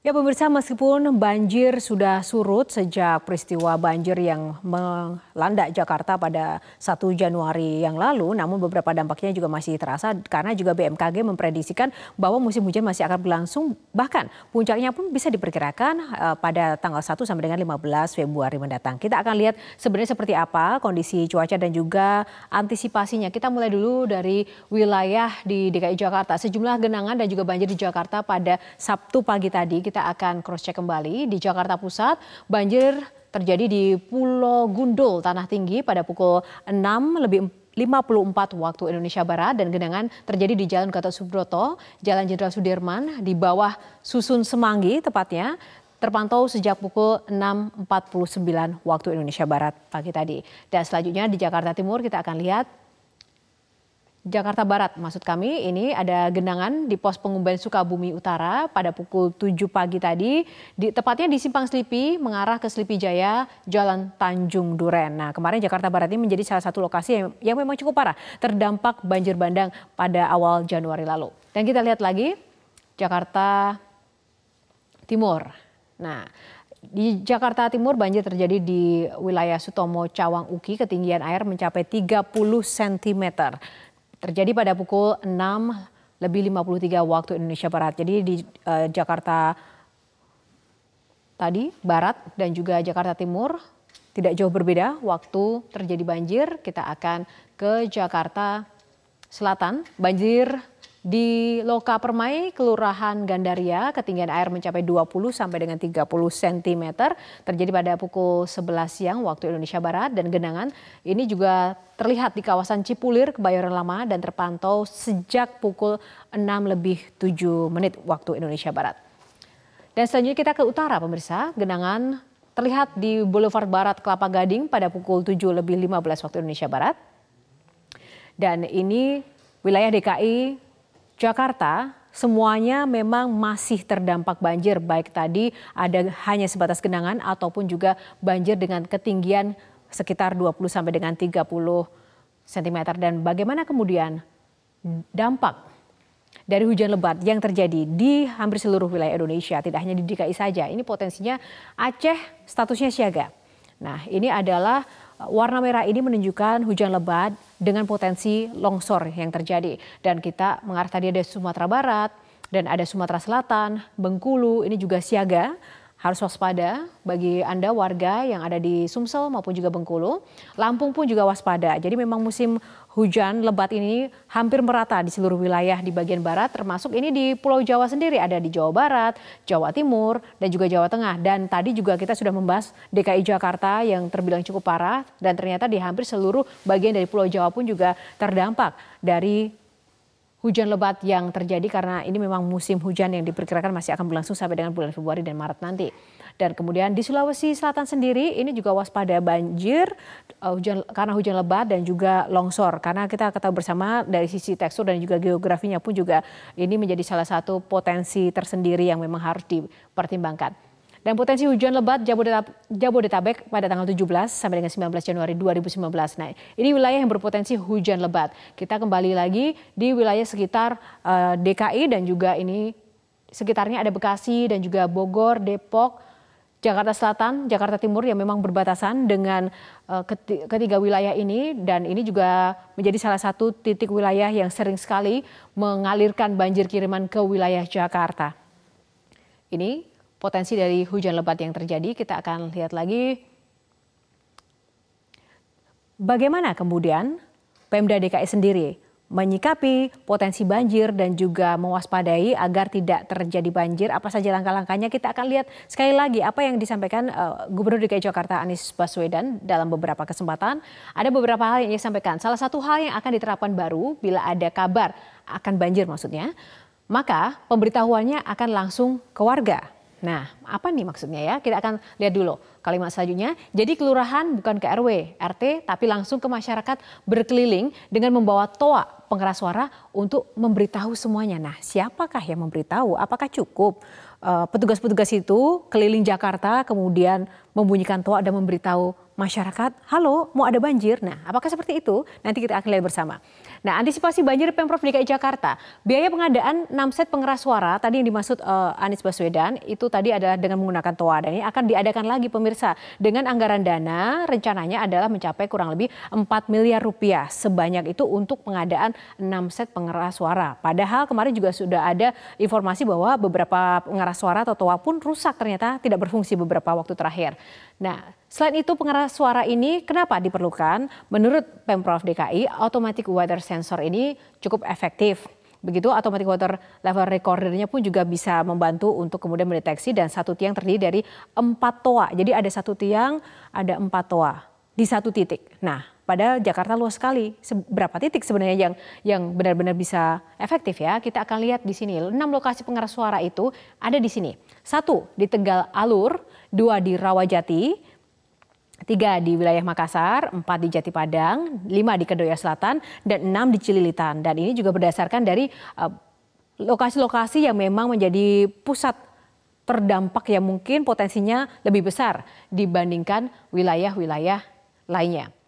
Ya pemirsa meskipun banjir sudah surut sejak peristiwa banjir yang melanda Jakarta pada 1 Januari yang lalu namun beberapa dampaknya juga masih terasa karena juga BMKG memprediksikan bahwa musim hujan masih akan berlangsung bahkan puncaknya pun bisa diperkirakan eh, pada tanggal 1 sampai dengan 15 Februari mendatang. Kita akan lihat sebenarnya seperti apa kondisi cuaca dan juga antisipasinya. Kita mulai dulu dari wilayah di DKI Jakarta. Sejumlah genangan dan juga banjir di Jakarta pada Sabtu pagi tadi kita akan cross check kembali di Jakarta Pusat. Banjir terjadi di Pulau Gundul Tanah Tinggi pada pukul 6 lebih 54 waktu Indonesia Barat dan genangan terjadi di Jalan Gatot Subroto, Jalan Jenderal Sudirman di bawah Susun Semanggi tepatnya terpantau sejak pukul 6.49 waktu Indonesia Barat pagi tadi. Dan selanjutnya di Jakarta Timur kita akan lihat Jakarta Barat. Maksud kami ini ada genangan di pos pengumban Sukabumi Utara pada pukul 7 pagi tadi, di, tepatnya di Simpang Slipi mengarah ke Slipi Jaya, Jalan Tanjung Duren. Nah kemarin Jakarta Barat ini menjadi salah satu lokasi yang, yang memang cukup parah terdampak banjir bandang pada awal Januari lalu. Dan kita lihat lagi Jakarta Timur. Nah, di Jakarta Timur banjir terjadi di wilayah Sutomo Cawang Uki ketinggian air mencapai 30 cm terjadi pada pukul 6 lebih 53 waktu Indonesia Barat. Jadi di uh, Jakarta tadi barat dan juga Jakarta Timur tidak jauh berbeda waktu terjadi banjir. Kita akan ke Jakarta Selatan. Banjir di Loka Permai, Kelurahan Gandaria, ketinggian air mencapai 20 sampai dengan 30 cm. Terjadi pada pukul 11 siang waktu Indonesia Barat dan genangan ini juga terlihat di kawasan Cipulir, Kebayoran Lama dan terpantau sejak pukul 6 lebih 7 menit waktu Indonesia Barat. Dan selanjutnya kita ke utara pemirsa, genangan terlihat di Boulevard Barat Kelapa Gading pada pukul 7 lebih 15 waktu Indonesia Barat. Dan ini wilayah DKI Jakarta semuanya memang masih terdampak banjir baik tadi ada hanya sebatas genangan ataupun juga banjir dengan ketinggian sekitar 20 sampai dengan 30 cm dan bagaimana kemudian dampak dari hujan lebat yang terjadi di hampir seluruh wilayah Indonesia tidak hanya di DKI saja ini potensinya Aceh statusnya siaga. Nah, ini adalah Warna merah ini menunjukkan hujan lebat dengan potensi longsor yang terjadi. Dan kita mengarah tadi ada Sumatera Barat dan ada Sumatera Selatan, Bengkulu, ini juga siaga harus waspada bagi Anda warga yang ada di Sumsel maupun juga Bengkulu. Lampung pun juga waspada. Jadi memang musim hujan lebat ini hampir merata di seluruh wilayah di bagian barat termasuk ini di Pulau Jawa sendiri ada di Jawa Barat, Jawa Timur dan juga Jawa Tengah. Dan tadi juga kita sudah membahas DKI Jakarta yang terbilang cukup parah dan ternyata di hampir seluruh bagian dari Pulau Jawa pun juga terdampak dari hujan lebat yang terjadi karena ini memang musim hujan yang diperkirakan masih akan berlangsung sampai dengan bulan Februari dan Maret nanti. Dan kemudian di Sulawesi Selatan sendiri ini juga waspada banjir uh, hujan karena hujan lebat dan juga longsor karena kita ketahui bersama dari sisi tekstur dan juga geografinya pun juga ini menjadi salah satu potensi tersendiri yang memang harus dipertimbangkan. Dan potensi hujan lebat Jabodetabek pada tanggal 17 sampai dengan 19 Januari 2019. Nah, ini wilayah yang berpotensi hujan lebat. Kita kembali lagi di wilayah sekitar uh, eh, DKI dan juga ini sekitarnya ada Bekasi dan juga Bogor, Depok, Jakarta Selatan, Jakarta Timur yang memang berbatasan dengan uh, ketiga wilayah ini dan ini juga menjadi salah satu titik wilayah yang sering sekali mengalirkan banjir kiriman ke wilayah Jakarta. Ini potensi dari hujan lebat yang terjadi. Kita akan lihat lagi bagaimana kemudian Pemda DKI sendiri menyikapi potensi banjir dan juga mewaspadai agar tidak terjadi banjir. Apa saja langkah-langkahnya kita akan lihat sekali lagi apa yang disampaikan uh, Gubernur DKI Jakarta Anies Baswedan dalam beberapa kesempatan. Ada beberapa hal yang disampaikan. Salah satu hal yang akan diterapkan baru bila ada kabar akan banjir maksudnya, maka pemberitahuannya akan langsung ke warga. Nah, apa nih maksudnya ya? Kita akan lihat dulu kalimat selanjutnya. Jadi kelurahan bukan ke RW, RT, tapi langsung ke masyarakat berkeliling dengan membawa toa pengeras suara untuk memberitahu semuanya. Nah, siapakah yang memberitahu? Apakah cukup eh, petugas-petugas uh, itu keliling Jakarta kemudian membunyikan toa dan memberitahu masyarakat, halo mau ada banjir. Nah apakah seperti itu? Nanti kita akan lihat bersama. Nah antisipasi banjir Pemprov DKI Jakarta, biaya pengadaan 6 set pengeras suara tadi yang dimaksud uh, Anies Baswedan itu tadi adalah dengan menggunakan toa dan ini akan diadakan lagi pemirsa. Dengan anggaran dana rencananya adalah mencapai kurang lebih 4 miliar rupiah sebanyak itu untuk pengadaan 6 set pengeras suara. Padahal kemarin juga sudah ada informasi bahwa beberapa pengeras suara atau toa pun rusak ternyata tidak berfungsi beberapa waktu terakhir. Nah, Selain itu pengeras suara ini kenapa diperlukan? Menurut Pemprov DKI, automatic weather sensor ini cukup efektif. Begitu automatic water level recordernya pun juga bisa membantu untuk kemudian mendeteksi dan satu tiang terdiri dari empat toa. Jadi ada satu tiang, ada empat toa di satu titik. Nah, pada Jakarta luas sekali. Seberapa titik sebenarnya yang yang benar-benar bisa efektif ya? Kita akan lihat di sini. Enam lokasi pengeras suara itu ada di sini. Satu di Tegal Alur, dua di Rawajati, tiga di wilayah Makassar, empat di Jati lima di Kedoya Selatan, dan enam di Cililitan. Dan ini juga berdasarkan dari eh, lokasi-lokasi uh, yang memang menjadi pusat terdampak yang mungkin potensinya lebih besar dibandingkan wilayah-wilayah lainnya.